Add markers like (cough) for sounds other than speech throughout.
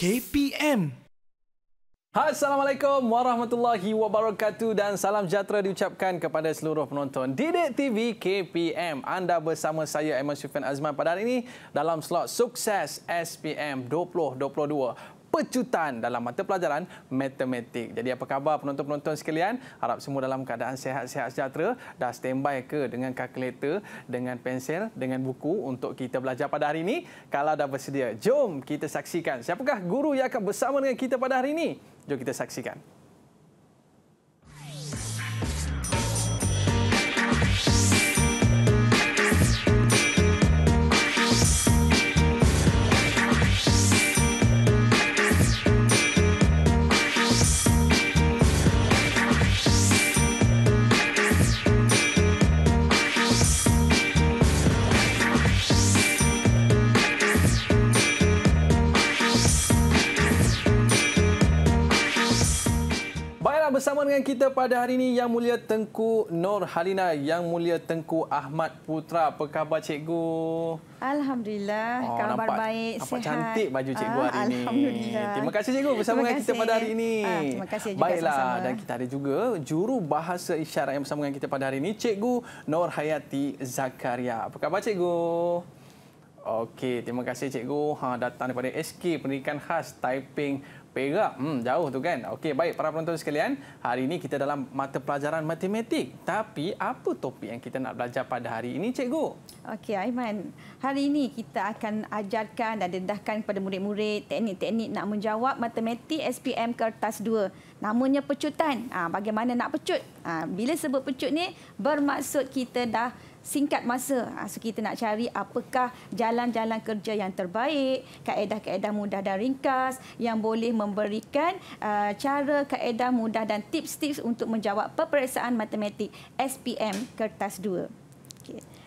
KPM. Assalamualaikum warahmatullahi wabarakatuh dan salam sejahtera diucapkan kepada seluruh penonton Didik TV KPM. Anda bersama saya Emma Sufian Azman pada hari ini dalam slot Sukses SPM 2022 pecutan dalam mata pelajaran matematik. Jadi apa khabar penonton-penonton sekalian? Harap semua dalam keadaan sehat-sehat sejahtera. Dah standby ke dengan kalkulator, dengan pensel, dengan buku untuk kita belajar pada hari ini? Kalau dah bersedia, jom kita saksikan. Siapakah guru yang akan bersama dengan kita pada hari ini? Jom kita saksikan. dan bersama dengan kita pada hari ini yang mulia Tengku Nur Halina, yang mulia Tengku Ahmad Putra. Apa khabar cikgu? Alhamdulillah, oh, khabar nampak, baik, nampak cantik baju cikgu ah, hari ini. Terima kasih cikgu bersama kasih. dengan kita pada hari ini. Ha, terima kasih juga Baiklah, sama-sama. dan kita ada juga juru bahasa isyarat yang bersama dengan kita pada hari ini, cikgu Nur Hayati Zakaria. Apa khabar cikgu? Okey, terima kasih cikgu. Ha, datang daripada SK Pendidikan Khas Typing Perak. Hmm, jauh tu kan. Okey, baik para penonton sekalian. Hari ini kita dalam mata pelajaran matematik. Tapi apa topik yang kita nak belajar pada hari ini, cikgu? Okey, Aiman. Hari ini kita akan ajarkan dan dedahkan kepada murid-murid teknik-teknik nak menjawab matematik SPM kertas 2. Namanya pecutan. Ha, bagaimana nak pecut? Ha, bila sebut pecut ni bermaksud kita dah singkat masa. Ah, so kita nak cari apakah jalan-jalan kerja yang terbaik, kaedah-kaedah mudah dan ringkas yang boleh memberikan ah, cara kaedah mudah dan tips-tips untuk menjawab peperiksaan matematik SPM kertas 2.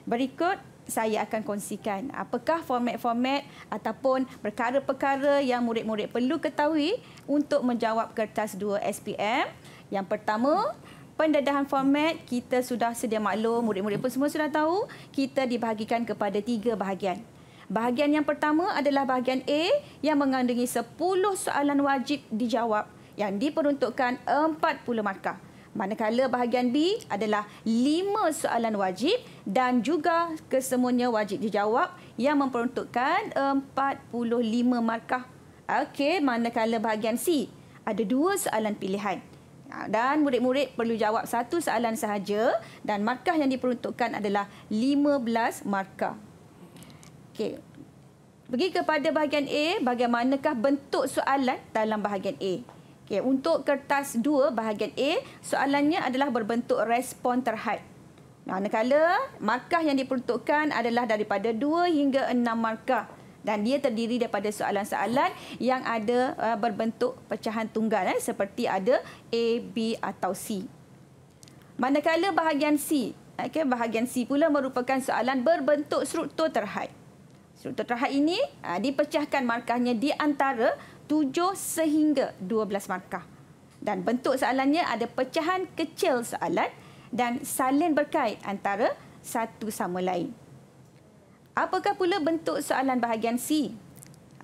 Berikut saya akan kongsikan apakah format-format ataupun perkara-perkara yang murid-murid perlu ketahui untuk menjawab kertas 2 SPM. Yang pertama, pendedahan format kita sudah sedia maklum murid-murid pun semua sudah tahu kita dibahagikan kepada tiga bahagian. Bahagian yang pertama adalah bahagian A yang mengandungi 10 soalan wajib dijawab yang diperuntukkan 40 markah. Manakala bahagian B adalah 5 soalan wajib dan juga kesemuanya wajib dijawab yang memperuntukkan 45 markah. Okey, manakala bahagian C ada dua soalan pilihan. Ah, dan murid-murid perlu jawab satu soalan sahaja dan markah yang diperuntukkan adalah 15 markah. Okey. Pergi kepada bahagian A, bagaimanakah bentuk soalan dalam bahagian A? Okey, untuk kertas 2 bahagian A, soalannya adalah berbentuk respon terhad. Manakala markah yang diperuntukkan adalah daripada 2 hingga 6 markah dan dia terdiri daripada soalan-soalan yang ada uh, berbentuk pecahan tunggal eh, seperti ada A, B atau C. Manakala bahagian C, okay, bahagian C pula merupakan soalan berbentuk struktur terhad. Struktur terhad ini uh, dipecahkan markahnya di antara 7 sehingga 12 markah. Dan bentuk soalannya ada pecahan kecil soalan dan salin berkait antara satu sama lain. Apakah pula bentuk soalan bahagian C?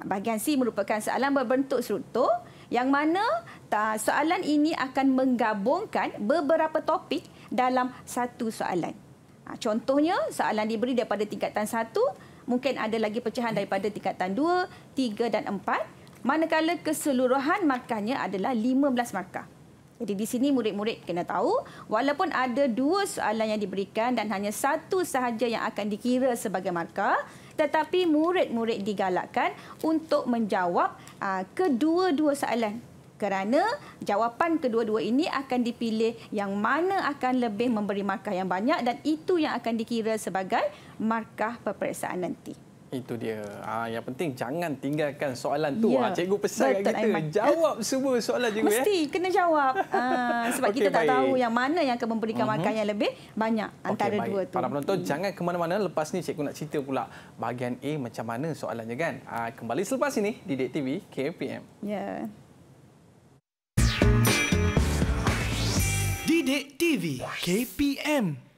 Bahagian C merupakan soalan berbentuk struktur yang mana soalan ini akan menggabungkan beberapa topik dalam satu soalan. Ha, contohnya, soalan diberi daripada tingkatan satu mungkin ada lagi pecahan daripada tingkatan dua, tiga dan 4. Manakala keseluruhan markahnya adalah 15 markah. Jadi di sini murid-murid kena tahu walaupun ada dua soalan yang diberikan dan hanya satu sahaja yang akan dikira sebagai markah tetapi murid-murid digalakkan untuk menjawab ah, kedua-dua soalan kerana jawapan kedua-dua ini akan dipilih yang mana akan lebih memberi markah yang banyak dan itu yang akan dikira sebagai markah peperiksaan nanti. Itu dia. Ah, yang penting jangan tinggalkan soalan tu. Ya. Ah, cikgu pesan Betul, kita. Aiman. Jawab semua soalan cikgu. Mesti ya? kena jawab. Ah, sebab okay, (laughs) kita tak baik. tahu yang mana yang akan memberikan uh mhm. -huh. makan yang lebih banyak antara okay, dua tu. Para penonton, hmm. jangan ke mana-mana. Lepas ni cikgu nak cerita pula bahagian A macam mana soalannya kan. Ah, kembali selepas ini di Dek TV KPM. Ya. Didik TV KPM.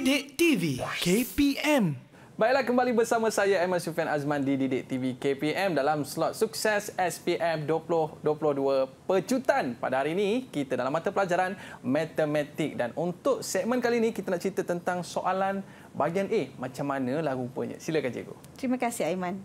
Didik TV KPM. Baiklah kembali bersama saya Emma Sufian Azman di Didik TV KPM dalam slot sukses SPM 2022 Pecutan. Pada hari ini kita dalam mata pelajaran matematik dan untuk segmen kali ini kita nak cerita tentang soalan bahagian A macam mana lagu punya. Silakan cikgu. Terima kasih Aiman.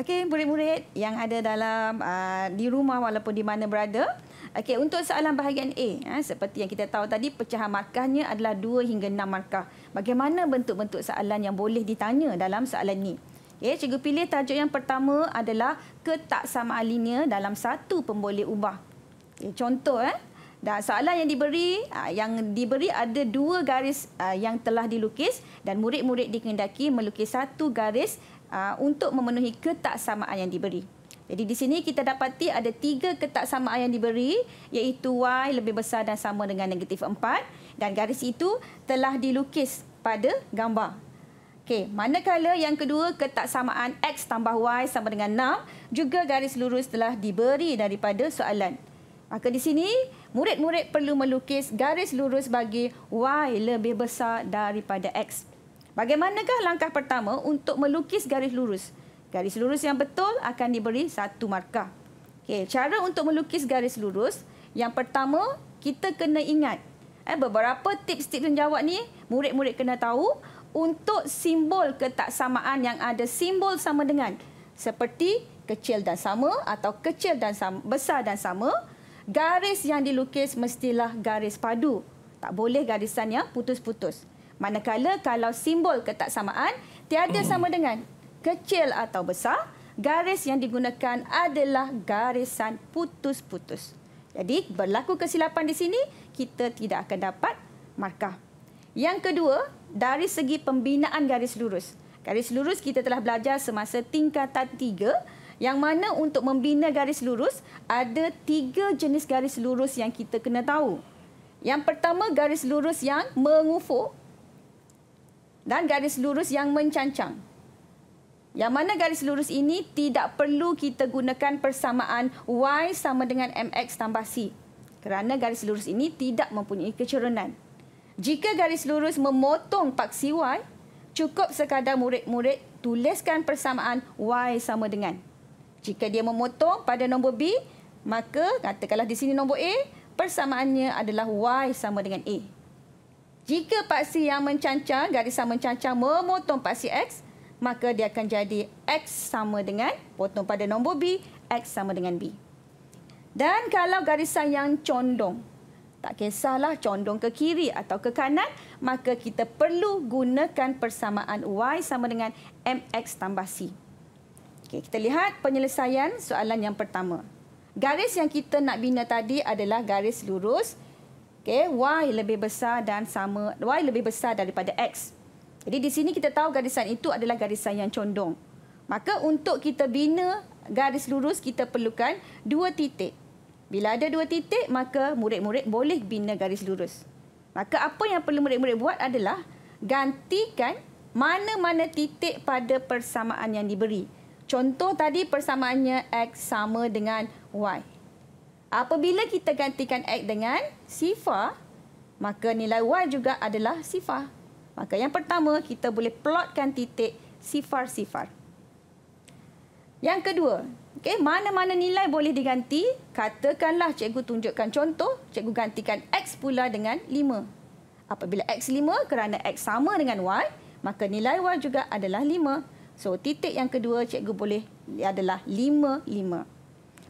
Okey, murid-murid yang ada dalam uh, di rumah walaupun di mana berada, Okey, untuk soalan bahagian A, ha, seperti yang kita tahu tadi, pecahan markahnya adalah 2 hingga 6 markah. Bagaimana bentuk-bentuk soalan yang boleh ditanya dalam soalan ini? Okay, ya, cikgu pilih tajuk yang pertama adalah ketaksamaan linear dalam satu pemboleh ubah. Okay, ya, contoh, eh? dan soalan yang diberi ha, yang diberi ada dua garis ha, yang telah dilukis dan murid-murid dikehendaki melukis satu garis ha, untuk memenuhi ketaksamaan yang diberi. Jadi di sini kita dapati ada tiga ketaksamaan yang diberi iaitu Y lebih besar dan sama dengan negatif 4 dan garis itu telah dilukis pada gambar. Okay, manakala yang kedua ketaksamaan X tambah Y sama dengan 6 juga garis lurus telah diberi daripada soalan. Maka di sini murid-murid perlu melukis garis lurus bagi Y lebih besar daripada X. Bagaimanakah langkah pertama untuk melukis garis lurus? Garis lurus yang betul akan diberi satu markah. Okay, cara untuk melukis garis lurus, yang pertama kita kena ingat eh beberapa tips-tips menjawab ni murid-murid kena tahu untuk simbol ketaksamaan yang ada simbol sama dengan seperti kecil dan sama atau kecil dan sama, besar dan sama, garis yang dilukis mestilah garis padu. Tak boleh garisan yang putus-putus. Manakala kalau simbol ketaksamaan tiada sama dengan kecil atau besar, garis yang digunakan adalah garisan putus-putus. Jadi, berlaku kesilapan di sini, kita tidak akan dapat markah. Yang kedua, dari segi pembinaan garis lurus. Garis lurus kita telah belajar semasa tingkatan tiga, yang mana untuk membina garis lurus, ada tiga jenis garis lurus yang kita kena tahu. Yang pertama, garis lurus yang mengufuk dan garis lurus yang mencancang. Yang mana garis lurus ini tidak perlu kita gunakan persamaan y sama dengan mx tambah c. Kerana garis lurus ini tidak mempunyai kecerunan. Jika garis lurus memotong paksi y, cukup sekadar murid-murid tuliskan persamaan y sama dengan. Jika dia memotong pada nombor b, maka katakanlah di sini nombor a, persamaannya adalah y sama dengan a. Jika paksi yang mencancang, garisan mencancang memotong paksi x, maka dia akan jadi X sama dengan potong pada nombor B, X sama dengan B. Dan kalau garisan yang condong, tak kisahlah condong ke kiri atau ke kanan, maka kita perlu gunakan persamaan Y sama dengan MX tambah C. Okay, kita lihat penyelesaian soalan yang pertama. Garis yang kita nak bina tadi adalah garis lurus. Okay, y lebih besar dan sama Y lebih besar daripada X. Jadi di sini kita tahu garisan itu adalah garisan yang condong. Maka untuk kita bina garis lurus kita perlukan dua titik. Bila ada dua titik maka murid-murid boleh bina garis lurus. Maka apa yang perlu murid-murid buat adalah gantikan mana-mana titik pada persamaan yang diberi. Contoh tadi persamaannya X sama dengan Y. Apabila kita gantikan X dengan sifar, maka nilai Y juga adalah sifar. Maka yang pertama, kita boleh plotkan titik sifar-sifar. Yang kedua, okay, mana-mana nilai boleh diganti. Katakanlah cikgu tunjukkan contoh, cikgu gantikan X pula dengan 5. Apabila X 5 kerana X sama dengan Y, maka nilai Y juga adalah 5. So titik yang kedua cikgu boleh adalah 5, 5.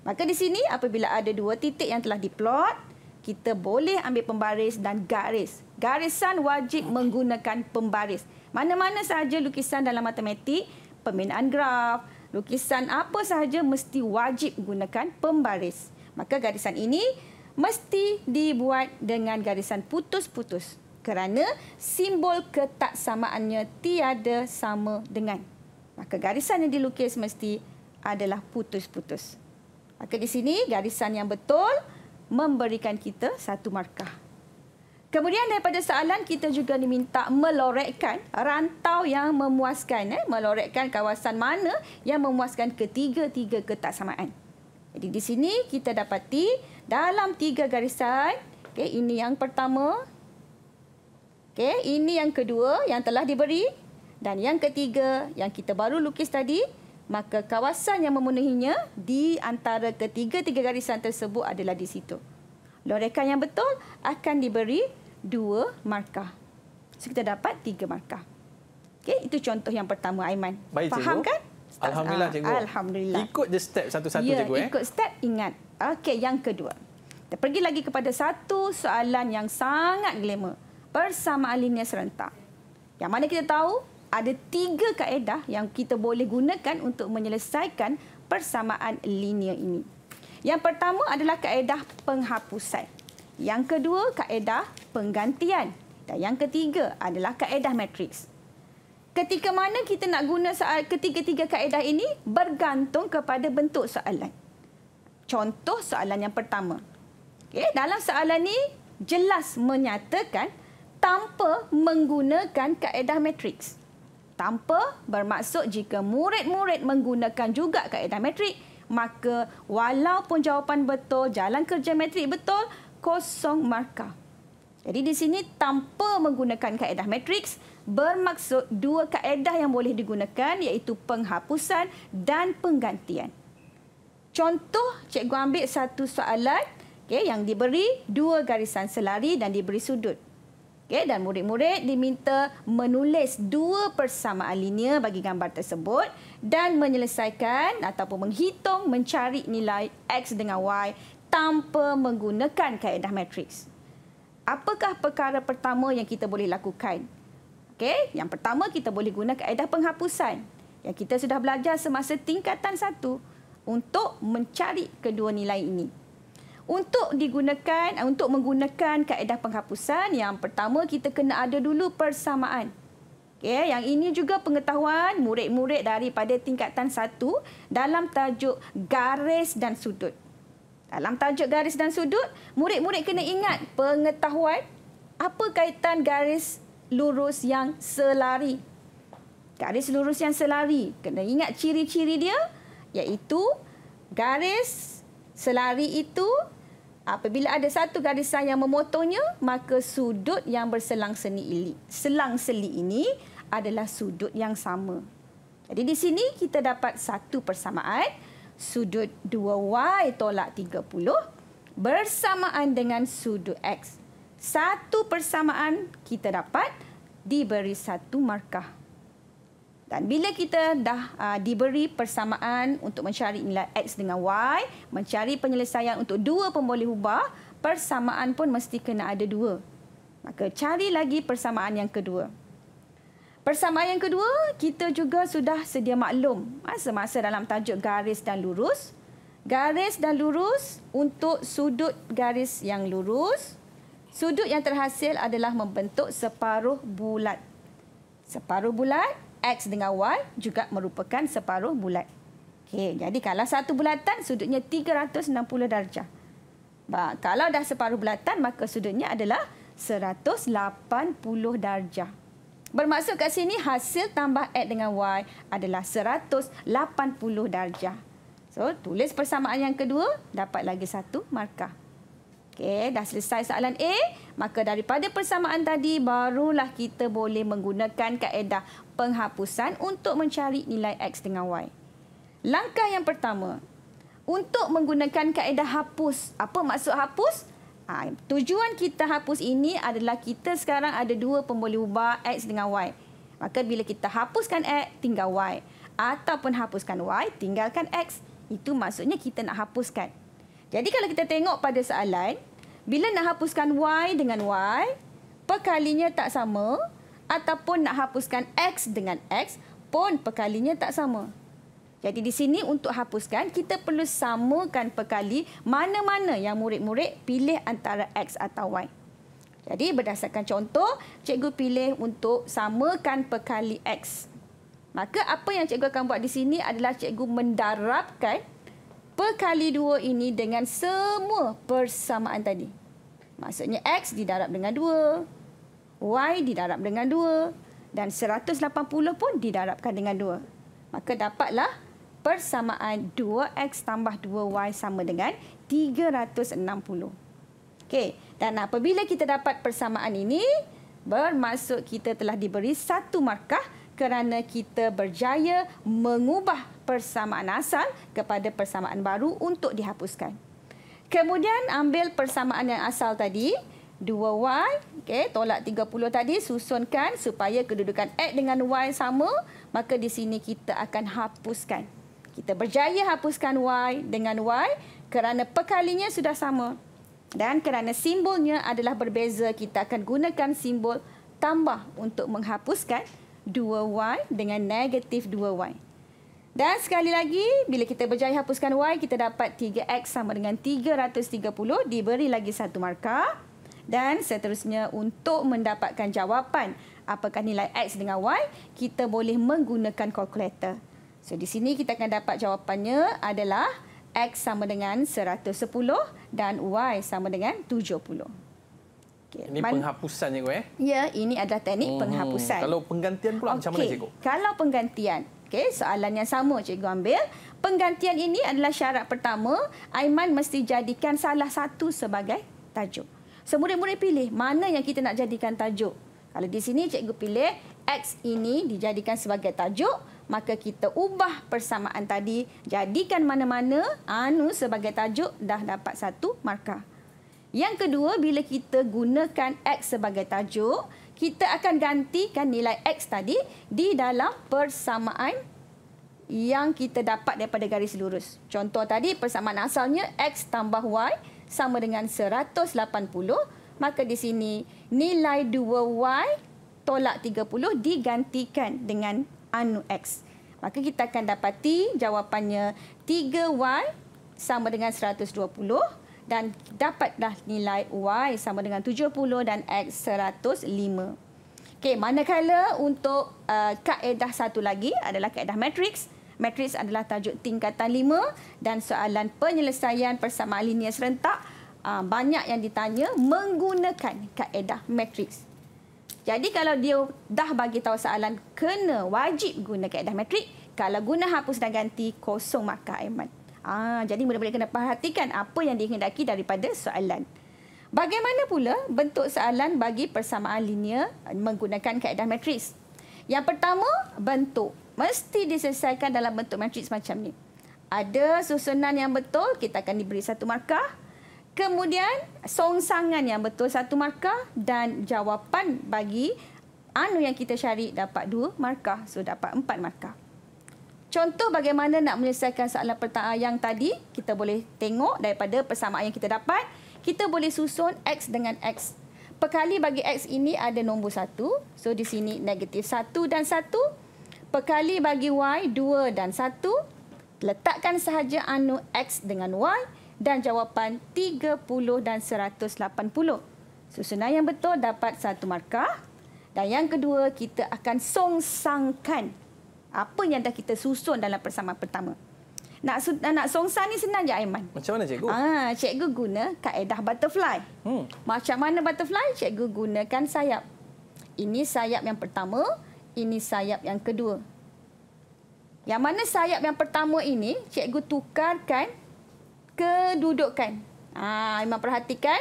Maka di sini apabila ada dua titik yang telah diplot, kita boleh ambil pembaris dan garis garisan wajib menggunakan pembaris. Mana-mana sahaja lukisan dalam matematik, pembinaan graf, lukisan apa sahaja mesti wajib gunakan pembaris. Maka garisan ini mesti dibuat dengan garisan putus-putus kerana simbol ketaksamaannya tiada sama dengan. Maka garisan yang dilukis mesti adalah putus-putus. Maka di sini garisan yang betul memberikan kita satu markah. Kemudian daripada soalan kita juga diminta melorekkan rantau yang memuaskan eh melorekkan kawasan mana yang memuaskan ketiga-tiga ketaksamaan. Jadi di sini kita dapati dalam tiga garisan okey ini yang pertama okey ini yang kedua yang telah diberi dan yang ketiga yang kita baru lukis tadi maka kawasan yang memenuhinya di antara ketiga-tiga garisan tersebut adalah di situ. Lorekan yang betul akan diberi dua markah. So kita dapat tiga markah. Okey, itu contoh yang pertama Aiman. Baik, Faham cikgu. kan? Start, Alhamdulillah uh, cikgu. Alhamdulillah. Ikut je step satu-satu ya, cikgu eh. ikut step ingat. Okey, yang kedua. Kita pergi lagi kepada satu soalan yang sangat glamour. Persamaan linear serentak. Yang mana kita tahu ada tiga kaedah yang kita boleh gunakan untuk menyelesaikan persamaan linear ini. Yang pertama adalah kaedah penghapusan. Yang kedua, kaedah penggantian. Dan yang ketiga adalah kaedah matriks. Ketika mana kita nak guna soal ketiga-tiga kaedah ini bergantung kepada bentuk soalan. Contoh soalan yang pertama. Okay, dalam soalan ini jelas menyatakan tanpa menggunakan kaedah matriks. Tanpa bermaksud jika murid-murid menggunakan juga kaedah matriks, maka walaupun jawapan betul, jalan kerja matriks betul, kosong markah. Jadi di sini tanpa menggunakan kaedah matriks bermaksud dua kaedah yang boleh digunakan iaitu penghapusan dan penggantian. Contoh cikgu ambil satu soalan okay, yang diberi dua garisan selari dan diberi sudut. Okay, dan murid-murid diminta menulis dua persamaan linear bagi gambar tersebut dan menyelesaikan ataupun menghitung mencari nilai X dengan Y tanpa menggunakan kaedah matriks. Apakah perkara pertama yang kita boleh lakukan? Okey, yang pertama kita boleh guna kaedah penghapusan yang kita sudah belajar semasa tingkatan satu untuk mencari kedua nilai ini. Untuk digunakan untuk menggunakan kaedah penghapusan yang pertama kita kena ada dulu persamaan. Okey, yang ini juga pengetahuan murid-murid daripada tingkatan satu dalam tajuk garis dan sudut. Dalam tajuk garis dan sudut, murid-murid kena ingat pengetahuan apa kaitan garis lurus yang selari. Garis lurus yang selari, kena ingat ciri-ciri dia iaitu garis selari itu apabila ada satu garis yang memotongnya, maka sudut yang berselang seni ini Selang seli ini adalah sudut yang sama. Jadi di sini kita dapat satu persamaan sudut 2y tolak 30 bersamaan dengan sudut x. Satu persamaan kita dapat diberi satu markah. Dan bila kita dah uh, diberi persamaan untuk mencari nilai x dengan y, mencari penyelesaian untuk dua pemboleh ubah, persamaan pun mesti kena ada dua. Maka cari lagi persamaan yang kedua. Persamaan yang kedua, kita juga sudah sedia maklum ah, semasa dalam tajuk garis dan lurus. Garis dan lurus untuk sudut garis yang lurus. Sudut yang terhasil adalah membentuk separuh bulat. Separuh bulat, X dengan Y juga merupakan separuh bulat. Okay, jadi kalau satu bulatan, sudutnya 360 darjah. Ba, kalau dah separuh bulatan, maka sudutnya adalah 180 darjah. Bermaksud kat sini hasil tambah X dengan Y adalah 180 darjah. So tulis persamaan yang kedua, dapat lagi satu markah. Okey, dah selesai soalan A. Maka daripada persamaan tadi, barulah kita boleh menggunakan kaedah penghapusan untuk mencari nilai X dengan Y. Langkah yang pertama, untuk menggunakan kaedah hapus. Apa maksud hapus? Ha, tujuan kita hapus ini adalah kita sekarang ada dua pemboleh ubah X dengan Y. Maka bila kita hapuskan X, tinggal Y. Ataupun hapuskan Y, tinggalkan X. Itu maksudnya kita nak hapuskan. Jadi kalau kita tengok pada soalan, bila nak hapuskan Y dengan Y, perkalinya tak sama. Ataupun nak hapuskan X dengan X pun perkalinya tak sama. Jadi di sini untuk hapuskan, kita perlu samakan perkali mana-mana yang murid-murid pilih antara X atau Y. Jadi berdasarkan contoh, cikgu pilih untuk samakan perkali X. Maka apa yang cikgu akan buat di sini adalah cikgu mendarabkan perkali dua ini dengan semua persamaan tadi. Maksudnya X didarab dengan dua, Y didarab dengan dua dan 180 pun didarabkan dengan dua. Maka dapatlah persamaan 2x tambah 2y sama dengan 360. Okey, dan apabila kita dapat persamaan ini, bermaksud kita telah diberi satu markah kerana kita berjaya mengubah persamaan asal kepada persamaan baru untuk dihapuskan. Kemudian ambil persamaan yang asal tadi, 2y, okay, tolak 30 tadi, susunkan supaya kedudukan x dengan y sama, maka di sini kita akan hapuskan. Kita berjaya hapuskan Y dengan Y kerana pekalinya sudah sama. Dan kerana simbolnya adalah berbeza, kita akan gunakan simbol tambah untuk menghapuskan 2Y dengan negatif 2Y. Dan sekali lagi, bila kita berjaya hapuskan Y, kita dapat 3X sama dengan 330, diberi lagi satu markah. Dan seterusnya, untuk mendapatkan jawapan apakah nilai X dengan Y, kita boleh menggunakan kalkulator. So di sini kita akan dapat jawapannya adalah X sama dengan 110 dan Y sama dengan 70. Okay. Ini Man penghapusan, cikgu. Eh? Ya, ini adalah teknik hmm. penghapusan. Kalau penggantian pula okay. macam mana, cikgu? Kalau penggantian, okay, soalan yang sama cikgu ambil. Penggantian ini adalah syarat pertama. Aiman mesti jadikan salah satu sebagai tajuk. So, murid-murid pilih mana yang kita nak jadikan tajuk. Kalau di sini, cikgu pilih X ini dijadikan sebagai tajuk maka kita ubah persamaan tadi jadikan mana-mana anu sebagai tajuk dah dapat satu markah. Yang kedua bila kita gunakan x sebagai tajuk, kita akan gantikan nilai x tadi di dalam persamaan yang kita dapat daripada garis lurus. Contoh tadi persamaan asalnya x tambah y sama dengan 180, maka di sini nilai 2y tolak 30 digantikan dengan Anu X. Maka kita akan dapati jawapannya 3Y sama dengan 120 dan dapatlah nilai Y sama dengan 70 dan X 105. Okey, manakala untuk uh, kaedah satu lagi adalah kaedah matriks. Matriks adalah tajuk tingkatan lima dan soalan penyelesaian persamaan linear serentak uh, banyak yang ditanya menggunakan kaedah matriks. Jadi kalau dia dah bagi tahu soalan kena wajib guna kaedah matrik. Kalau guna hapus dan ganti kosong markah Aiman. Ah, jadi mula-mula kena perhatikan apa yang dihendaki daripada soalan. Bagaimana pula bentuk soalan bagi persamaan linear menggunakan kaedah matriks? Yang pertama, bentuk. Mesti diselesaikan dalam bentuk matriks macam ni. Ada susunan yang betul, kita akan diberi satu markah. Kemudian songsangan yang betul satu markah dan jawapan bagi anu yang kita cari dapat dua markah. So dapat empat markah. Contoh bagaimana nak menyelesaikan soalan pertanyaan yang tadi. Kita boleh tengok daripada persamaan yang kita dapat. Kita boleh susun X dengan X. Pekali bagi X ini ada nombor satu. So di sini negatif satu dan satu. Pekali bagi Y dua dan satu. Letakkan sahaja anu X dengan Y dan jawapan 30 dan 180. Susunan yang betul dapat satu markah. Dan yang kedua, kita akan songsangkan apa yang dah kita susun dalam persamaan pertama. Nak, nak songsan ni senang je, Aiman. Macam mana, Cikgu? Ah, Cikgu guna kaedah butterfly. Hmm. Macam mana butterfly? Cikgu gunakan sayap. Ini sayap yang pertama, ini sayap yang kedua. Yang mana sayap yang pertama ini, cikgu tukarkan kedudukan. Ha, Imam perhatikan.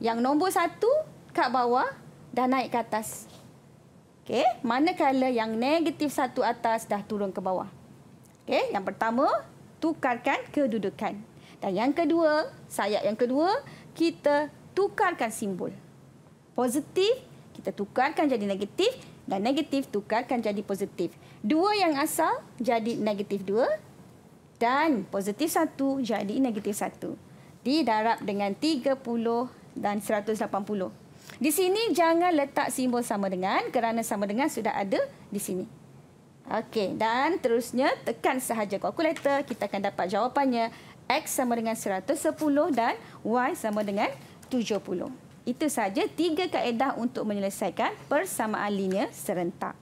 Yang nombor satu kat bawah dah naik ke atas. Okey. Manakala yang negatif satu atas dah turun ke bawah. okay? Yang pertama, tukarkan kedudukan. Dan yang kedua, sayap yang kedua, kita tukarkan simbol. Positif, kita tukarkan jadi negatif. Dan negatif, tukarkan jadi positif. Dua yang asal jadi negatif dua dan positif 1 jadi negatif 1 didarab dengan 30 dan 180. Di sini jangan letak simbol sama dengan kerana sama dengan sudah ada di sini. Okey, dan terusnya tekan sahaja kalkulator, kita akan dapat jawapannya X sama dengan 110 dan Y sama dengan 70. Itu saja tiga kaedah untuk menyelesaikan persamaan linear serentak.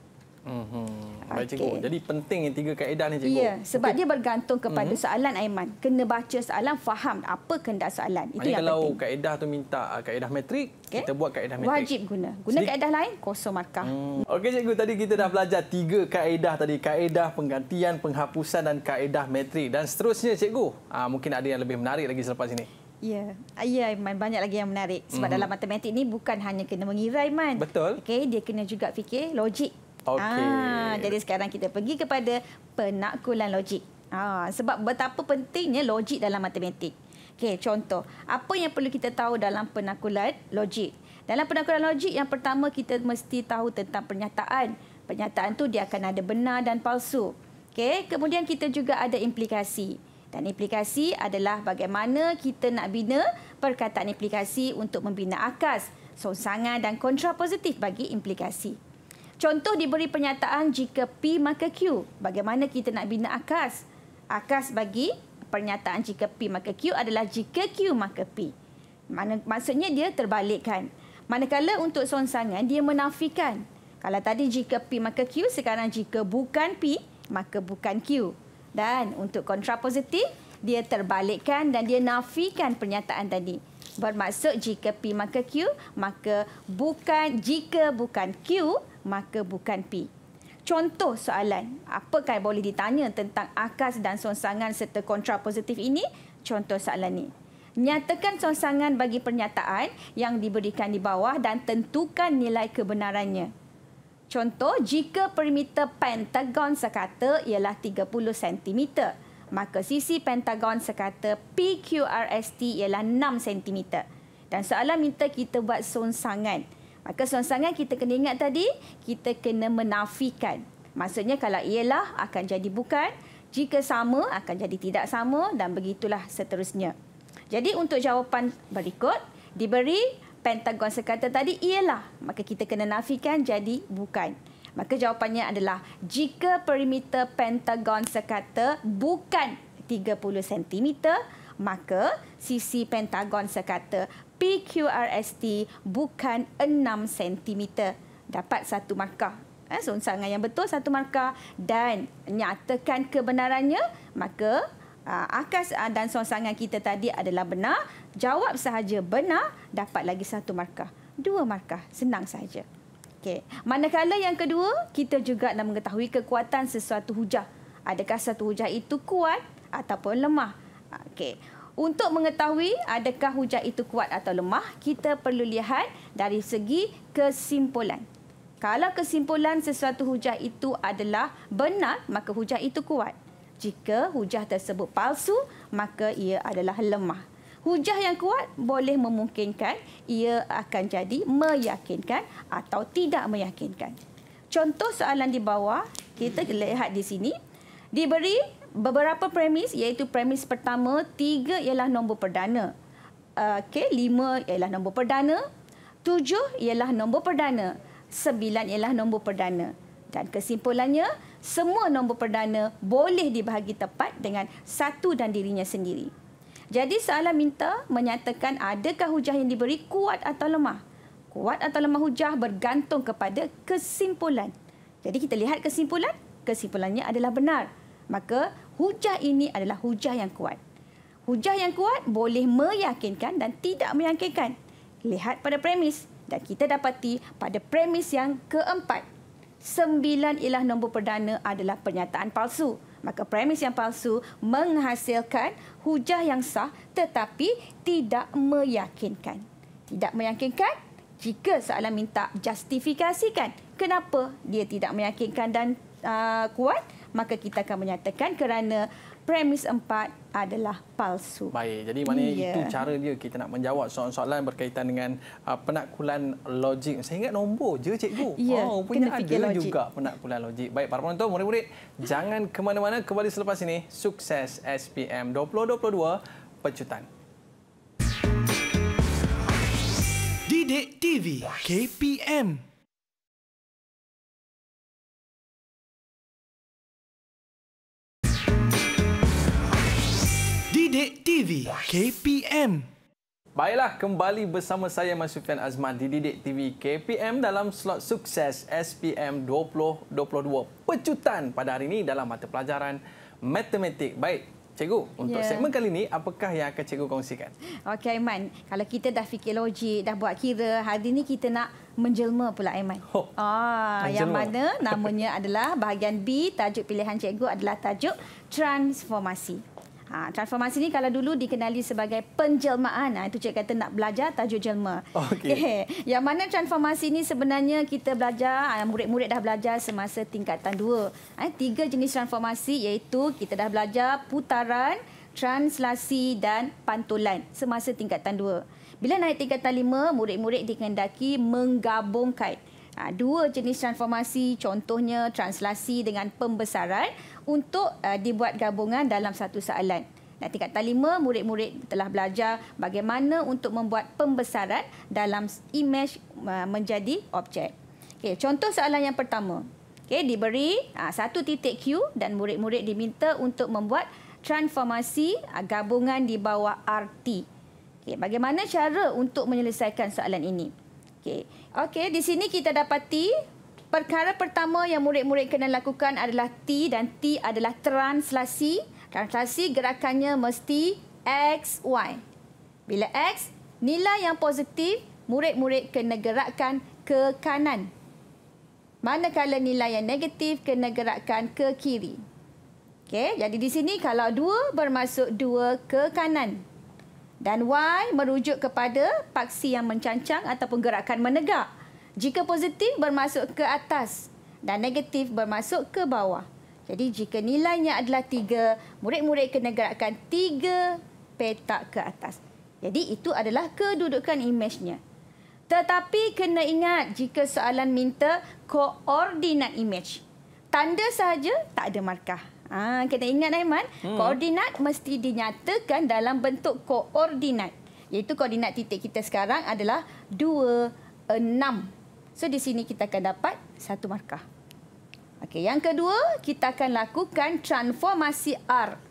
Mm-hmm. Baik cikgu. Okay. Jadi penting yang tiga kaedah ni cikgu. Ya, sebab okay. dia bergantung kepada hmm soalan Aiman. Kena baca soalan, faham apa kena soalan. Itu Hanya yang kalau penting. Kalau kaedah tu minta ah, kaedah metrik, okay. kita buat kaedah metrik. Wajib guna. Guna Sedi- kaedah lain, kosong markah. Mm. Okey cikgu, tadi kita dah belajar tiga kaedah tadi. Kaedah penggantian, penghapusan dan kaedah metrik Dan seterusnya cikgu, aa, ah, mungkin ada yang lebih menarik lagi selepas ini. Ya, ah, ya Iman. Banyak lagi yang menarik. Sebab mm-hmm. dalam matematik ni bukan hanya kena mengira, Iman. Betul. Okay, dia kena juga fikir logik. Okay. Ah, jadi sekarang kita pergi kepada penakulan logik. Ah, sebab betapa pentingnya logik dalam matematik. Okay, contoh. Apa yang perlu kita tahu dalam penakulan logik? Dalam penakulan logik, yang pertama kita mesti tahu tentang pernyataan. Pernyataan tu dia akan ada benar dan palsu. Okay, kemudian kita juga ada implikasi. Dan implikasi adalah bagaimana kita nak bina perkataan implikasi untuk membina akas, sonsangan dan kontra bagi implikasi. Contoh diberi pernyataan jika P maka Q. Bagaimana kita nak bina akas? Akas bagi pernyataan jika P maka Q adalah jika Q maka P. Mana, maksudnya dia terbalikkan. Manakala untuk sonsangan, dia menafikan. Kalau tadi jika P maka Q, sekarang jika bukan P maka bukan Q. Dan untuk kontrapositif, dia terbalikkan dan dia nafikan pernyataan tadi. Bermaksud jika P maka Q, maka bukan jika bukan Q, maka bukan P. Contoh soalan, apakah yang boleh ditanya tentang akas dan sonsangan serta kontra ini? Contoh soalan ini. Nyatakan sonsangan bagi pernyataan yang diberikan di bawah dan tentukan nilai kebenarannya. Contoh, jika perimeter pentagon sekata ialah 30 cm, maka sisi pentagon sekata PQRST ialah 6 cm. Dan soalan minta kita buat sonsangan. Maka sonsangan kita kena ingat tadi, kita kena menafikan. Maksudnya kalau ialah akan jadi bukan, jika sama akan jadi tidak sama dan begitulah seterusnya. Jadi untuk jawapan berikut, diberi pentagon sekata tadi ialah. Maka kita kena nafikan jadi bukan. Maka jawapannya adalah jika perimeter pentagon sekata bukan 30 cm, maka sisi pentagon sekata PQRST bukan 6 cm. Dapat satu markah. Eh, Sonsangan yang betul satu markah dan nyatakan kebenarannya, maka aa, ah, akas aa, ah, dan sonsangan kita tadi adalah benar. Jawab sahaja benar, dapat lagi satu markah. Dua markah, senang sahaja. Okay. Manakala yang kedua, kita juga nak mengetahui kekuatan sesuatu hujah. Adakah satu hujah itu kuat ataupun lemah? Ah, okay. Untuk mengetahui adakah hujah itu kuat atau lemah, kita perlu lihat dari segi kesimpulan. Kalau kesimpulan sesuatu hujah itu adalah benar, maka hujah itu kuat. Jika hujah tersebut palsu, maka ia adalah lemah. Hujah yang kuat boleh memungkinkan ia akan jadi meyakinkan atau tidak meyakinkan. Contoh soalan di bawah, kita lihat di sini. Diberi beberapa premis iaitu premis pertama tiga ialah nombor perdana ah, okay lima ialah nombor perdana tujuh ialah nombor perdana sembilan ialah nombor perdana dan kesimpulannya semua nombor perdana boleh dibahagi tepat dengan satu dan dirinya sendiri jadi soalan minta menyatakan adakah hujah yang diberi kuat atau lemah kuat atau lemah hujah bergantung kepada kesimpulan jadi kita lihat kesimpulan kesimpulannya adalah benar maka hujah ini adalah hujah yang kuat. Hujah yang kuat boleh meyakinkan dan tidak meyakinkan. Lihat pada premis dan kita dapati pada premis yang keempat. Sembilan ialah nombor perdana adalah pernyataan palsu. Maka premis yang palsu menghasilkan hujah yang sah tetapi tidak meyakinkan. Tidak meyakinkan jika soalan minta justifikasikan kenapa dia tidak meyakinkan dan uh, kuat, maka kita akan menyatakan kerana premis empat adalah palsu. Baik, jadi mana yeah. itu cara dia kita nak menjawab soalan-soalan berkaitan dengan uh, penakulan logik. Saya ingat nombor je cikgu. Yeah. Oh, punya Kena ada logik. juga penakulan logik. Baik, para penonton, murid-murid, jangan ke mana-mana kembali selepas ini. Sukses SPM 2022 pecutan. Didik TV KPM. Didik TV KPM. Baiklah, kembali bersama saya Mas Sufian Azman di Didik TV KPM dalam slot sukses SPM 2022. Pecutan pada hari ini dalam mata pelajaran matematik. Baik, Cikgu, untuk yeah. segmen kali ini, apakah yang akan Cikgu kongsikan? Okey, Aiman. Kalau kita dah fikir logik, dah buat kira, hari ini kita nak menjelma pula, Aiman. Oh, ah, menjelma. Yang mana namanya adalah bahagian B, tajuk pilihan Cikgu adalah tajuk transformasi. Ha, transformasi ni kalau dulu dikenali sebagai penjelmaan. Ha, itu cik kata nak belajar tajuk jelma. Oh, okay. Yeah. (laughs) Yang mana transformasi ni sebenarnya kita belajar, ha, murid-murid dah belajar semasa tingkatan dua. Ha, tiga jenis transformasi iaitu kita dah belajar putaran, translasi dan pantulan semasa tingkatan dua. Bila naik tingkatan lima, murid-murid dikendaki menggabungkan. Ha, dua jenis transformasi contohnya translasi dengan pembesaran untuk uh, dibuat gabungan dalam satu soalan. Dan tingkat lima murid-murid telah belajar bagaimana untuk membuat pembesaran dalam imej uh, menjadi objek. Okay, contoh soalan yang pertama. Okay, diberi uh, satu titik Q dan murid-murid diminta untuk membuat transformasi uh, gabungan di bawah RT. Okay, bagaimana cara untuk menyelesaikan soalan ini? Okay. Okey, di sini kita dapati perkara pertama yang murid-murid kena lakukan adalah T dan T adalah translasi. Translasi gerakannya mesti X, Y. Bila X, nilai yang positif, murid-murid kena gerakkan ke kanan. Manakala nilai yang negatif, kena gerakkan ke kiri. Okey, jadi di sini kalau dua bermaksud dua ke kanan. Dan Y merujuk kepada paksi yang mencancang atau gerakan menegak. Jika positif bermaksud ke atas dan negatif bermaksud ke bawah. Jadi jika nilainya adalah tiga, murid-murid kena gerakkan 3 petak ke atas. Jadi itu adalah kedudukan imejnya. Tetapi kena ingat jika soalan minta koordinat imej. Tanda sahaja tak ada markah. Ah, kita ingat Aiman, hmm. koordinat mesti dinyatakan dalam bentuk koordinat. Iaitu koordinat titik kita sekarang adalah 2, 6. So di sini kita akan dapat satu markah. Okey, yang kedua, kita akan lakukan transformasi R.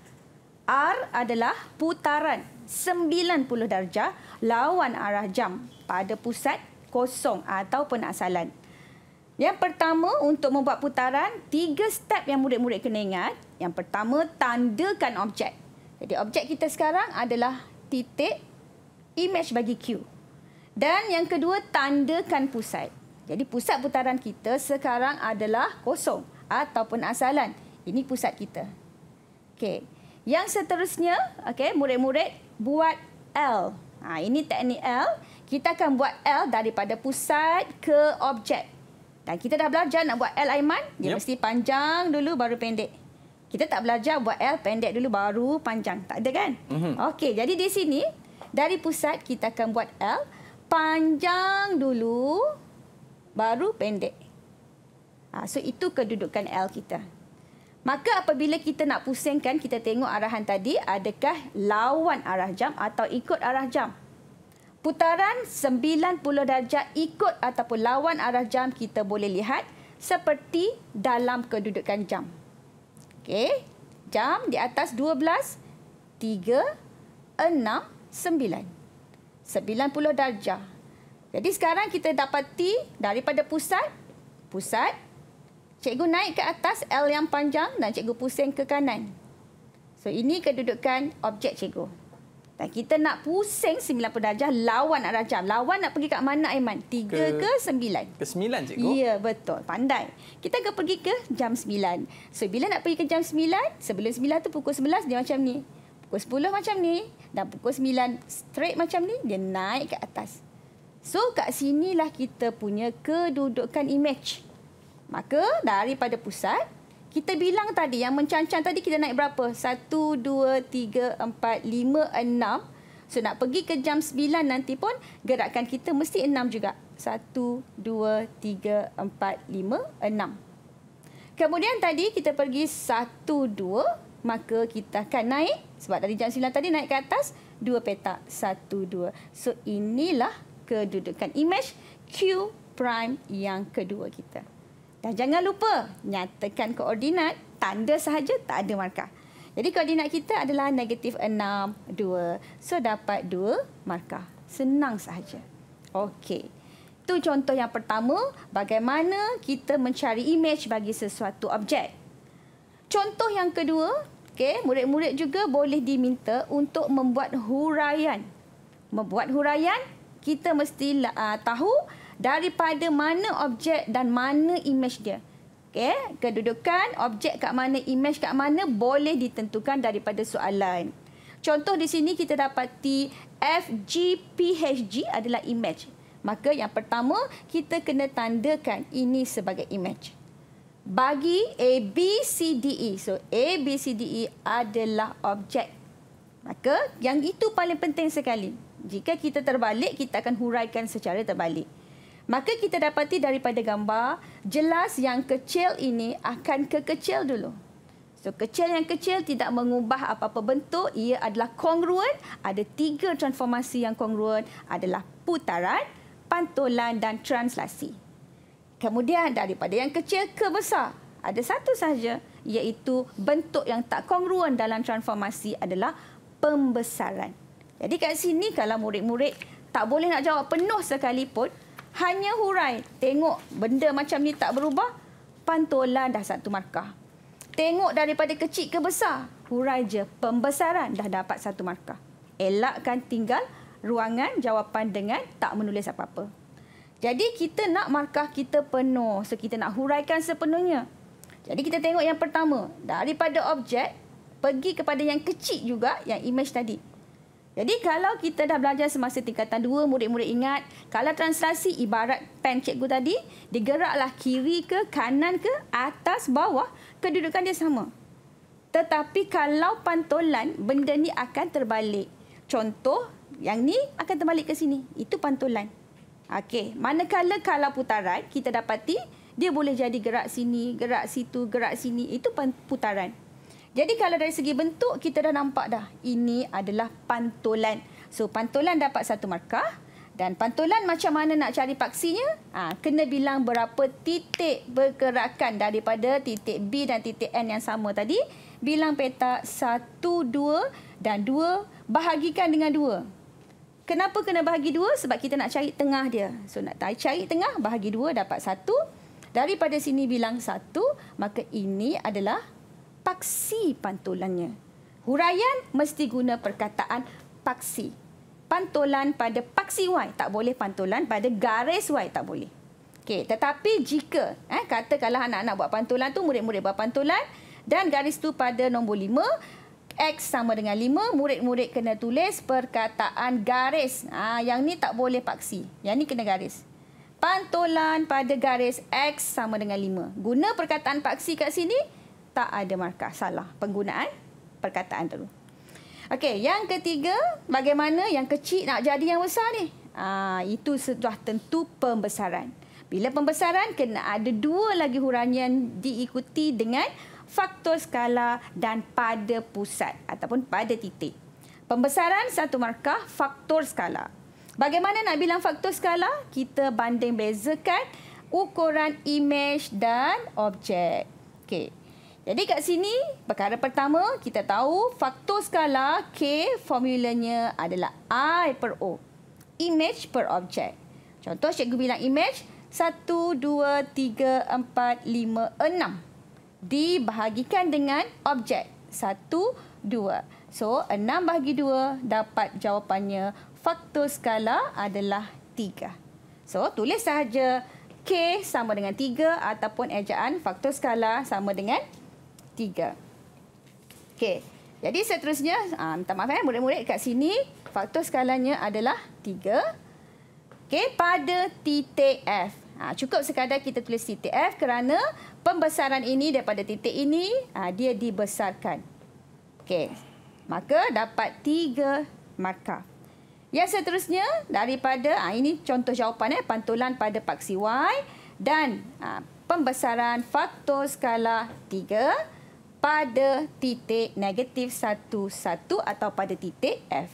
R adalah putaran 90 darjah lawan arah jam pada pusat kosong atau asalan. Yang pertama untuk membuat putaran, tiga step yang murid-murid kena ingat. Yang pertama, tandakan objek. Jadi objek kita sekarang adalah titik image bagi Q. Dan yang kedua, tandakan pusat. Jadi pusat putaran kita sekarang adalah kosong ataupun asalan. Ini pusat kita. Okey. Yang seterusnya, okey, murid-murid buat L. Ha, ini teknik L. Kita akan buat L daripada pusat ke objek. Dan kita dah belajar nak buat L Aiman. Dia yep. mesti panjang dulu baru pendek kita tak belajar buat L pendek dulu baru panjang. Tak ada kan? Mm -hmm. Okey, jadi di sini dari pusat kita akan buat L panjang dulu baru pendek. Ha, so itu kedudukan L kita. Maka apabila kita nak pusingkan, kita tengok arahan tadi adakah lawan arah jam atau ikut arah jam. Putaran 90 darjah ikut ataupun lawan arah jam kita boleh lihat seperti dalam kedudukan jam. Okey. Jam di atas 12 3 6 9. 90darjah. Jadi sekarang kita dapati daripada pusat pusat cikgu naik ke atas L yang panjang dan cikgu pusing ke kanan. So ini kedudukan objek cikgu. Dan kita nak pusing 90 darjah lawan nak rajam. Lawan nak pergi ke mana Aiman? Tiga ke, ke 9? Ke 9 cikgu. Ya betul. Pandai. Kita akan pergi ke jam sembilan. So bila nak pergi ke jam sembilan? Sebelum sembilan tu pukul 11 dia macam ni. Pukul sepuluh macam ni. Dan pukul sembilan straight macam ni dia naik ke atas. So kat sinilah kita punya kedudukan image. Maka daripada pusat kita bilang tadi yang mencancang tadi kita naik berapa? Satu, dua, tiga, empat, lima, enam. So nak pergi ke jam sembilan nanti pun gerakan kita mesti enam juga. Satu, dua, tiga, empat, lima, enam. Kemudian tadi kita pergi satu, dua maka kita akan naik sebab dari jam sembilan tadi naik ke atas dua petak Satu, dua. So inilah kedudukan image Q prime yang kedua kita. Dan jangan lupa nyatakan koordinat tanda sahaja tak ada markah. Jadi koordinat kita adalah negatif 6, 2. So dapat 2 markah. Senang sahaja. Okey. Itu contoh yang pertama bagaimana kita mencari image bagi sesuatu objek. Contoh yang kedua, okey, murid-murid juga boleh diminta untuk membuat huraian. Membuat huraian, kita mesti uh, tahu daripada mana objek dan mana image dia. Okay. Kedudukan objek kat mana, image kat mana boleh ditentukan daripada soalan. Contoh di sini kita dapati FGPHG adalah image. Maka yang pertama kita kena tandakan ini sebagai image. Bagi A, B, C, D, E. So A, B, C, D, E adalah objek. Maka yang itu paling penting sekali. Jika kita terbalik, kita akan huraikan secara terbalik. Maka kita dapati daripada gambar, jelas yang kecil ini akan kekecil dulu. So, kecil yang kecil tidak mengubah apa-apa bentuk. Ia adalah kongruen. Ada tiga transformasi yang kongruen adalah putaran, pantulan dan translasi. Kemudian daripada yang kecil ke besar, ada satu sahaja iaitu bentuk yang tak kongruen dalam transformasi adalah pembesaran. Jadi kat sini kalau murid-murid tak boleh nak jawab penuh sekalipun, hanya hurai. Tengok benda macam ni tak berubah, pantulan dah satu markah. Tengok daripada kecil ke besar, hurai je pembesaran dah dapat satu markah. Elakkan tinggal ruangan jawapan dengan tak menulis apa-apa. Jadi kita nak markah kita penuh, so kita nak huraikan sepenuhnya. Jadi kita tengok yang pertama, daripada objek pergi kepada yang kecil juga, yang image tadi. Jadi kalau kita dah belajar semasa tingkatan 2, murid-murid ingat kalau translasi ibarat pen cikgu tadi, digeraklah kiri ke kanan ke atas bawah, kedudukan dia sama. Tetapi kalau pantulan, benda ni akan terbalik. Contoh, yang ni akan terbalik ke sini. Itu pantulan. Okey, manakala kalau putaran, kita dapati dia boleh jadi gerak sini, gerak situ, gerak sini. Itu putaran. Jadi kalau dari segi bentuk kita dah nampak dah ini adalah pantulan. So pantulan dapat satu markah dan pantulan macam mana nak cari paksinya? Ah ha, kena bilang berapa titik bergerakan daripada titik B dan titik N yang sama tadi. Bilang petak 1 2 dan 2 bahagikan dengan 2. Kenapa kena bahagi dua? Sebab kita nak cari tengah dia. So nak cari tengah, bahagi dua dapat satu. Daripada sini bilang satu, maka ini adalah paksi pantulannya. Huraian mesti guna perkataan paksi. Pantulan pada paksi Y tak boleh pantulan pada garis Y tak boleh. Okay, tetapi jika eh, kata kalau anak-anak buat pantulan tu murid-murid buat pantulan dan garis tu pada nombor 5, X sama dengan 5, murid-murid kena tulis perkataan garis. Ha, yang ni tak boleh paksi. Yang ni kena garis. Pantulan pada garis X sama dengan 5. Guna perkataan paksi kat sini, tak ada markah. Salah penggunaan perkataan tu. Okey, yang ketiga, bagaimana yang kecil nak jadi yang besar ni? Ha, itu sudah tentu pembesaran. Bila pembesaran, kena ada dua lagi huraian yang diikuti dengan faktor skala dan pada pusat ataupun pada titik. Pembesaran satu markah faktor skala. Bagaimana nak bilang faktor skala? Kita banding bezakan ukuran imej dan objek. Okey. Jadi kat sini, perkara pertama kita tahu faktor skala K formulanya adalah I per O. Image per objek. Contoh cikgu bilang image 1, 2, 3, 4, 5, 6. Dibahagikan dengan objek 1, 2. So 6 bahagi 2 dapat jawapannya faktor skala adalah 3. So tulis sahaja K sama dengan 3 ataupun ejaan faktor skala sama dengan 3 tiga. Okey. Jadi seterusnya, aa, ah, minta maaf eh, murid-murid kat sini, faktor skalanya adalah tiga. Okey, pada titik F. Ha, cukup sekadar kita tulis titik F kerana pembesaran ini daripada titik ini, ha, dia dibesarkan. Okey, maka dapat tiga markah. Ya seterusnya, daripada, ha, ini contoh jawapan, eh, pantulan pada paksi Y dan ha, pembesaran faktor skala tiga pada titik negatif satu satu atau pada titik F.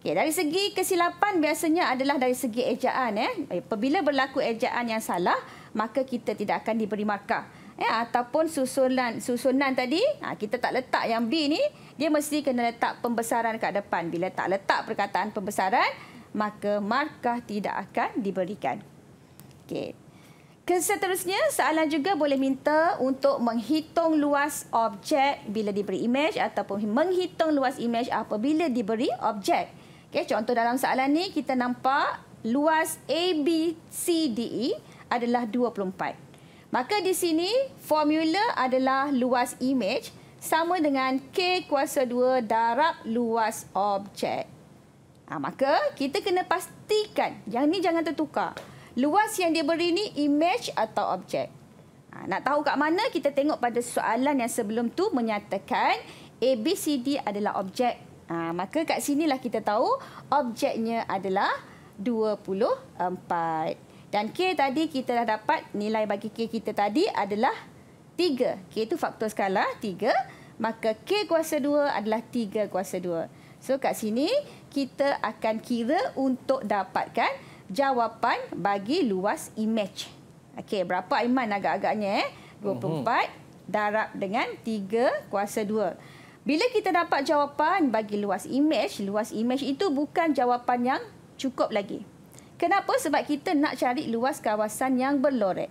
Okay, dari segi kesilapan biasanya adalah dari segi ejaan. Eh. eh bila berlaku ejaan yang salah, maka kita tidak akan diberi markah. Eh, ataupun susunan susunan tadi, ha, kita tak letak yang B ni, dia mesti kena letak pembesaran kat depan. Bila tak letak perkataan pembesaran, maka markah tidak akan diberikan. Okay. Seterusnya, soalan juga boleh minta untuk menghitung luas objek bila diberi imej ataupun menghitung luas imej apabila diberi objek. Okey, contoh dalam soalan ni kita nampak luas ABCDE adalah 24. Maka di sini formula adalah luas imej sama dengan K kuasa 2 darab luas objek. Ha, maka kita kena pastikan yang ini jangan tertukar. Luas yang dia beri ni image atau objek. Ha, nak tahu kat mana kita tengok pada soalan yang sebelum tu menyatakan ABCD adalah objek. Ha, maka kat sini lah kita tahu objeknya adalah 24. Dan K tadi kita dah dapat nilai bagi K kita tadi adalah 3. K itu faktor skala 3. Maka K kuasa 2 adalah 3 kuasa 2. So kat sini kita akan kira untuk dapatkan jawapan bagi luas image. Okey, berapa Aiman agak-agaknya eh? 24 mhm. darab dengan 3 kuasa 2. Bila kita dapat jawapan bagi luas image, luas image itu bukan jawapan yang cukup lagi. Kenapa? Sebab kita nak cari luas kawasan yang berlorek.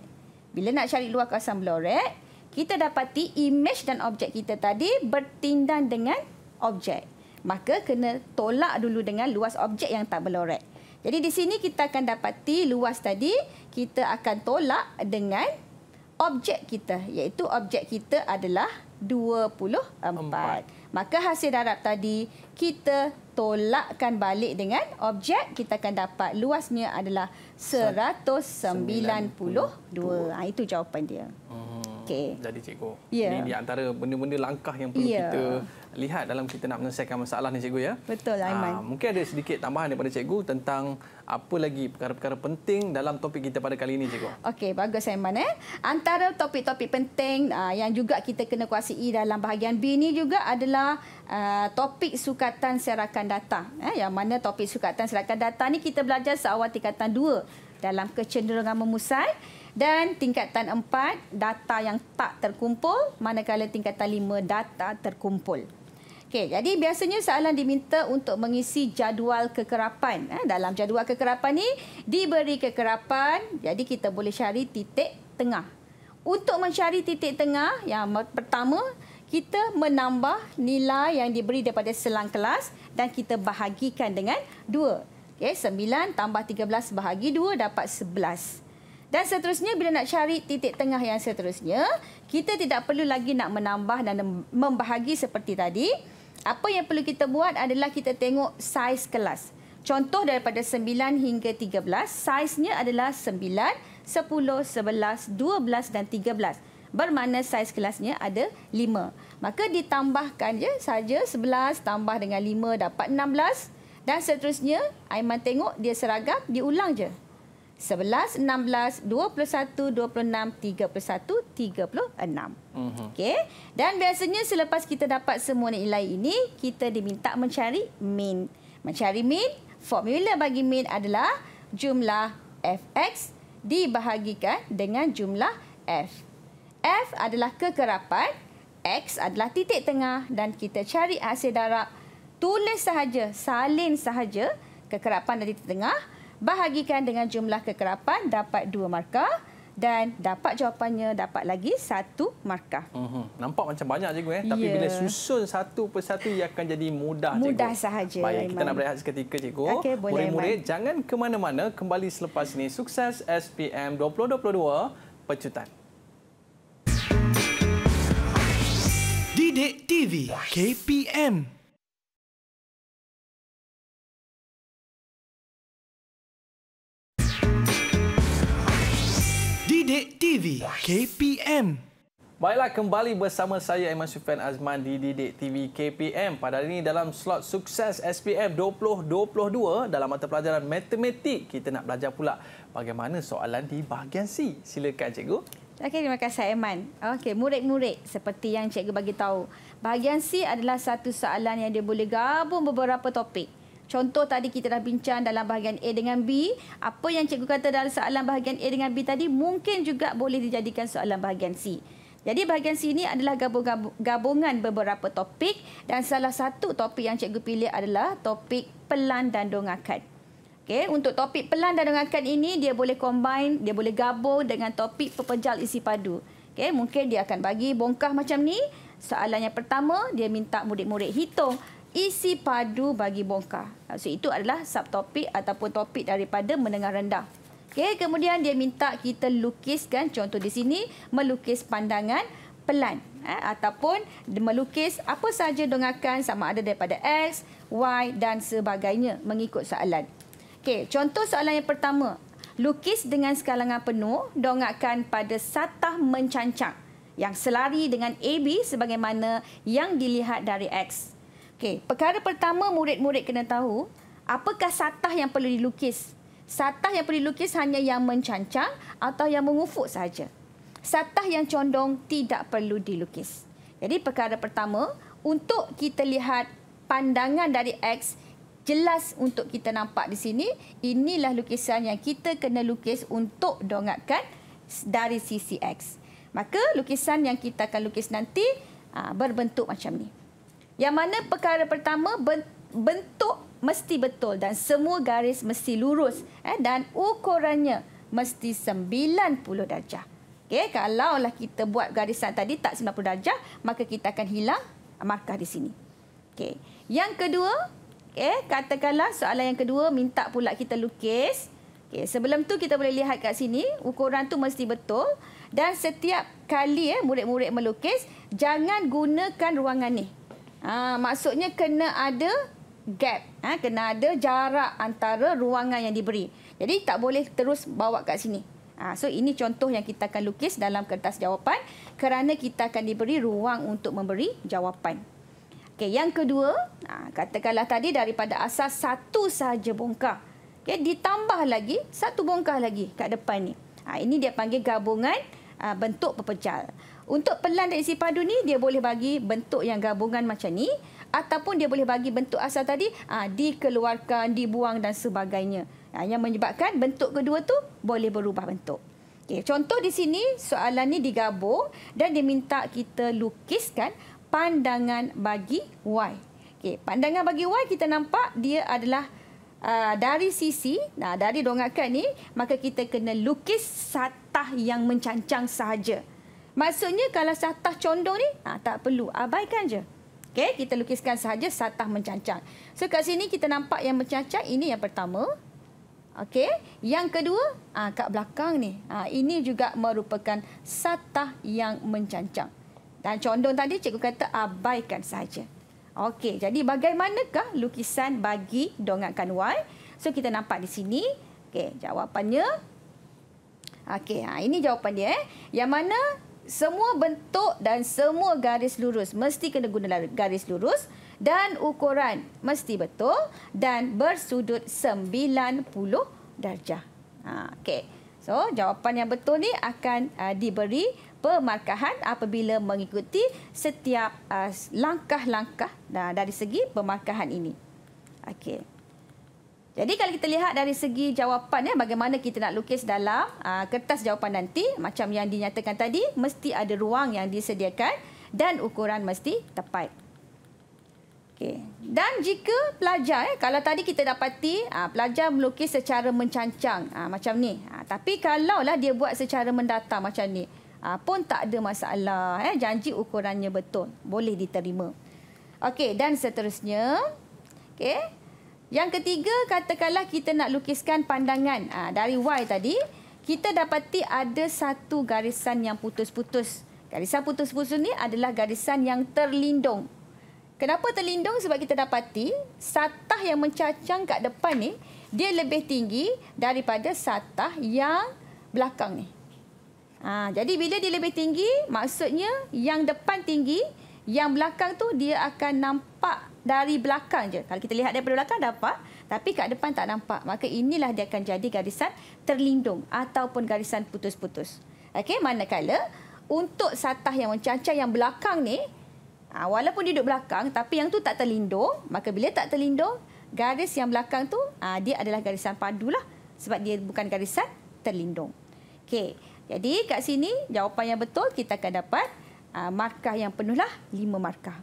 Bila nak cari luas kawasan berlorek, kita dapati image dan objek kita tadi bertindan dengan objek. Maka kena tolak dulu dengan luas objek yang tak berlorek. Jadi di sini kita akan dapati luas tadi kita akan tolak dengan objek kita iaitu objek kita adalah 24. Empat. Maka hasil darab tadi kita tolakkan balik dengan objek kita akan dapat luasnya adalah 192. Ha, ah, itu jawapan dia. Hmm. Okey. Jadi cikgu, yeah. ini di antara benda-benda langkah yang perlu yeah. kita lihat dalam kita nak menyelesaikan masalah ni cikgu ya. Betul Aiman. Aa, ah, mungkin ada sedikit tambahan daripada cikgu tentang apa lagi perkara-perkara penting dalam topik kita pada kali ini cikgu. Okey bagus Aiman eh. Antara topik-topik penting aa, ah, yang juga kita kena kuasai dalam bahagian B ni juga adalah aa, ah, topik sukatan serakan data. Eh, yang mana topik sukatan serakan data ni kita belajar seawal tingkatan 2 dalam kecenderungan memusai dan tingkatan empat, data yang tak terkumpul, manakala tingkatan lima, data terkumpul. Okey, jadi biasanya soalan diminta untuk mengisi jadual kekerapan. Ha, dalam jadual kekerapan ni diberi kekerapan, jadi kita boleh cari titik tengah. Untuk mencari titik tengah, yang pertama kita menambah nilai yang diberi daripada selang kelas dan kita bahagikan dengan 2. Okey, 9 tambah 13 bahagi 2 dapat 11. Dan seterusnya bila nak cari titik tengah yang seterusnya, kita tidak perlu lagi nak menambah dan membahagi seperti tadi. Apa yang perlu kita buat adalah kita tengok saiz kelas. Contoh daripada 9 hingga 13, saiznya adalah 9, 10, 11, 12 dan 13. Bermakna saiz kelasnya ada 5. Maka ditambahkan je saja 11 tambah dengan 5 dapat 16. Dan seterusnya, Aiman tengok dia seragam, diulang je. 11, 16, 21, 26, 31, 36. Uh-huh. Okey. Dan biasanya selepas kita dapat semua nilai ini, kita diminta mencari min. Mencari min, formula bagi min adalah jumlah fx dibahagikan dengan jumlah f. f adalah kekerapan, x adalah titik tengah dan kita cari hasil darab. Tulis sahaja, salin sahaja kekerapan dari titik tengah bahagikan dengan jumlah kekerapan dapat dua markah dan dapat jawapannya dapat lagi satu markah. Mm-hmm. Nampak macam banyak cikgu eh tapi bila ya. susun satu persatu ia akan jadi mudah cikgu. Mudah sahaja. Baik, kita nak berehat seketika cikgu. Okay, boleh murid jangan ke mana-mana kembali selepas ini sukses SPM 2022 pecutan. Didik TV KPM Didik TV KPM. Baiklah kembali bersama saya Iman Sufian Azman di Didik TV KPM. Pada hari ini dalam slot sukses SPM 2022 dalam mata pelajaran matematik kita nak belajar pula bagaimana soalan di bahagian C. Silakan cikgu. Okay terima kasih Aiman. Okay murid-murid seperti yang cikgu bagi tahu, bahagian C adalah satu soalan yang dia boleh gabung beberapa topik. Contoh tadi kita dah bincang dalam bahagian A dengan B. Apa yang cikgu kata dalam soalan bahagian A dengan B tadi mungkin juga boleh dijadikan soalan bahagian C. Jadi bahagian C ini adalah gabungan beberapa topik dan salah satu topik yang cikgu pilih adalah topik pelan dan dongakan. Okay, untuk topik pelan dan dongakan ini dia boleh combine, dia boleh gabung dengan topik pepejal isi padu. Okay, mungkin dia akan bagi bongkah macam ni. Soalan yang pertama dia minta murid-murid hitung isi padu bagi bongkar. Ah, so itu adalah subtopik ataupun topik daripada mendengar rendah. Okay kemudian dia minta kita lukiskan contoh di sini melukis pandangan pelan eh, ataupun melukis apa sahaja dongakan sama ada daripada X, Y dan sebagainya mengikut soalan. Okay contoh soalan yang pertama. Lukis dengan sekalangan penuh dongakan pada satah mencancang yang selari dengan AB sebagaimana yang dilihat dari X. Okey, perkara pertama murid-murid kena tahu, apakah satah yang perlu dilukis? Satah yang perlu dilukis hanya yang mencancang atau yang mengufuk saja. Satah yang condong tidak perlu dilukis. Jadi perkara pertama, untuk kita lihat pandangan dari X jelas untuk kita nampak di sini, inilah lukisan yang kita kena lukis untuk dongakkan dari sisi X. Maka lukisan yang kita akan lukis nanti ah, berbentuk macam ni. Yang mana perkara pertama bentuk mesti betul dan semua garis mesti lurus eh dan ukurannya mesti 90 darjah. Okey, kalaulah kita buat garisan tadi tak 90 darjah, maka kita akan hilang markah di sini. Okey. Yang kedua, okey, eh, katakanlah soalan yang kedua minta pula kita lukis. Okey, sebelum tu kita boleh lihat kat sini, ukuran tu mesti betul dan setiap kali eh murid-murid melukis, jangan gunakan ruangan ni. Ha, maksudnya kena ada gap. Ha, kena ada jarak antara ruangan yang diberi. Jadi tak boleh terus bawa kat sini. Ha, so ini contoh yang kita akan lukis dalam kertas jawapan kerana kita akan diberi ruang untuk memberi jawapan. Okay, yang kedua, ha, katakanlah tadi daripada asas satu sahaja bongkar. Okay, ditambah lagi satu bongkar lagi kat depan ni. Ha, ini dia panggil gabungan ha, bentuk pepejal. Untuk pelan dan isi padu ni dia boleh bagi bentuk yang gabungan macam ni ataupun dia boleh bagi bentuk asal tadi uh, dikeluarkan, dibuang dan sebagainya. Uh, yang menyebabkan bentuk kedua tu boleh berubah bentuk. Okay, contoh di sini soalan ni digabung dan diminta kita lukiskan pandangan bagi Y. Okay, pandangan bagi Y kita nampak dia adalah uh, dari sisi, nah dari dongakan ni maka kita kena lukis satah yang mencancang sahaja. Maksudnya kalau satah condong ni ha, tak perlu abaikan je. Okey, kita lukiskan sahaja satah mencancang. So kat sini kita nampak yang mencancang ini yang pertama. Okey, yang kedua, ah ha, kat belakang ni. Ha, ini juga merupakan satah yang mencancang. Dan condong tadi cikgu kata abaikan saja. Okey, jadi bagaimanakah lukisan bagi dongakan Y? So kita nampak di sini. Okey, jawapannya Okey, ah, ini jawapan dia. Eh. Yang mana semua bentuk dan semua garis lurus mesti kena guna garis lurus dan ukuran mesti betul dan bersudut 90 darjah. Ha, okay. So jawapan yang betul ni akan uh, diberi pemarkahan apabila mengikuti setiap uh, langkah-langkah uh, dari segi pemarkahan ini. Okay. Jadi kalau kita lihat dari segi jawapan ya bagaimana kita nak lukis dalam uh, kertas jawapan nanti macam yang dinyatakan tadi mesti ada ruang yang disediakan dan ukuran mesti tepat. Okay. Dan jika pelajar ya kalau tadi kita dapati uh, pelajar melukis secara mencancang uh, macam ni. Uh, tapi kalaulah dia buat secara mendata macam ni uh, pun tak ada masalah ya janji ukurannya betul boleh diterima. Okay. dan seterusnya okay. Yang ketiga, katakanlah kita nak lukiskan pandangan ha, dari Y tadi. Kita dapati ada satu garisan yang putus-putus. Garisan putus-putus ini adalah garisan yang terlindung. Kenapa terlindung? Sebab kita dapati satah yang mencacang kat depan ni dia lebih tinggi daripada satah yang belakang ni. Ha, jadi bila dia lebih tinggi, maksudnya yang depan tinggi, yang belakang tu dia akan nampak dari belakang je. Kalau kita lihat daripada belakang dapat, tapi kat depan tak nampak. Maka inilah dia akan jadi garisan terlindung ataupun garisan putus-putus. Okey, manakala untuk satah yang mencacah yang belakang ni, ah, walaupun duduk belakang tapi yang tu tak terlindung, maka bila tak terlindung, garis yang belakang tu ah, dia adalah garisan padulah sebab dia bukan garisan terlindung. Okey. Jadi kat sini jawapan yang betul kita akan dapat ah, markah yang penuhlah lima markah.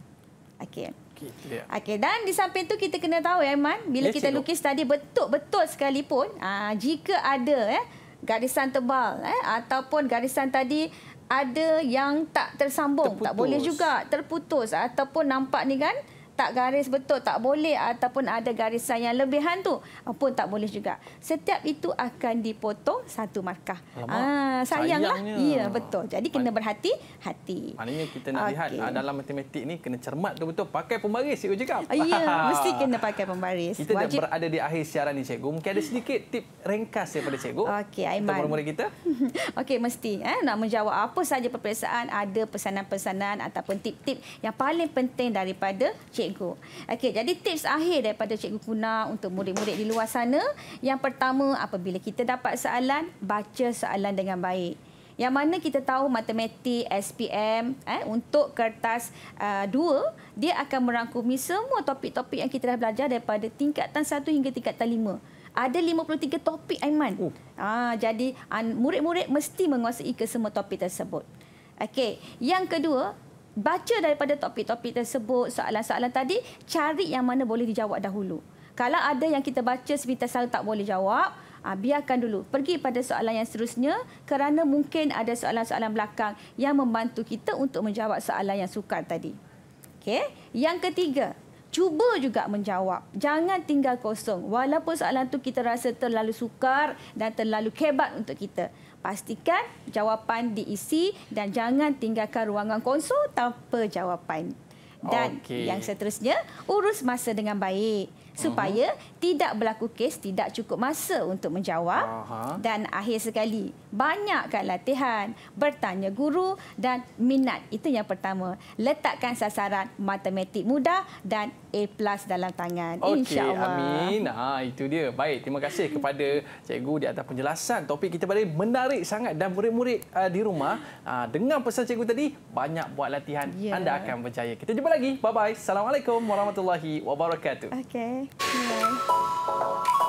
Okey. Okay, ya. okay, dan di samping tu kita kena tahu ya Iman, bila kita lukis tadi betul-betul sekalipun, aa, ah, jika ada eh, garisan tebal eh, ataupun garisan tadi ada yang tak tersambung, terputus. tak boleh juga terputus ataupun nampak ni kan, tak garis betul tak boleh ataupun ada garisan yang lebihan tu ah, pun tak boleh juga. Setiap itu akan dipotong satu markah. Ah sayanglah. Ya betul. Jadi kena berhati-hati. Maknanya kita nak okay. lihat ah, dalam matematik ni kena cermat tu betul pakai pembaris cikgu cakap. Ah, ya (laughs) mesti kena pakai pembaris. Kita Wajib. dah berada di akhir siaran ni cikgu. Mungkin ada sedikit tip ringkas daripada cikgu. Okey Aiman. Untuk kita. (laughs) Okey mesti eh nak menjawab apa saja peperiksaan ada pesanan-pesanan ataupun tip-tip yang paling penting daripada cikgu cikgu. Okey, jadi tips akhir daripada cikgu Kuna untuk murid-murid di luar sana, yang pertama apabila kita dapat soalan, baca soalan dengan baik. Yang mana kita tahu matematik SPM eh untuk kertas 2 uh, dia akan merangkumi semua topik-topik yang kita dah belajar daripada tingkatan satu hingga tingkatan lima. Ada 53 topik Aiman. Oh. Ah, jadi murid-murid mesti menguasai ke topik tersebut. Okey, yang kedua, baca daripada topik-topik tersebut, soalan-soalan tadi, cari yang mana boleh dijawab dahulu. Kalau ada yang kita baca sepintas hari tak boleh jawab, ah, biarkan dulu. Pergi pada soalan yang seterusnya kerana mungkin ada soalan-soalan belakang yang membantu kita untuk menjawab soalan yang sukar tadi. Okey. Yang ketiga, cuba juga menjawab. Jangan tinggal kosong. Walaupun soalan tu kita rasa terlalu sukar dan terlalu hebat untuk kita pastikan jawapan diisi dan jangan tinggalkan ruangan konsol tanpa jawapan. Dan okay. yang seterusnya, urus masa dengan baik supaya uh -huh. tidak berlaku kes tidak cukup masa untuk menjawab uh -huh. dan akhir sekali banyakkan latihan bertanya guru dan minat itu yang pertama letakkan sasaran matematik mudah dan A plus dalam tangan okay, insyaallah amin ha itu dia baik terima kasih kepada cikgu di atas penjelasan topik kita pada menarik sangat dan murid-murid uh, di rumah uh, dengan pesan cikgu tadi banyak buat latihan yeah. anda akan berjaya kita jumpa lagi bye bye assalamualaikum warahmatullahi wabarakatuh okay. Yeah.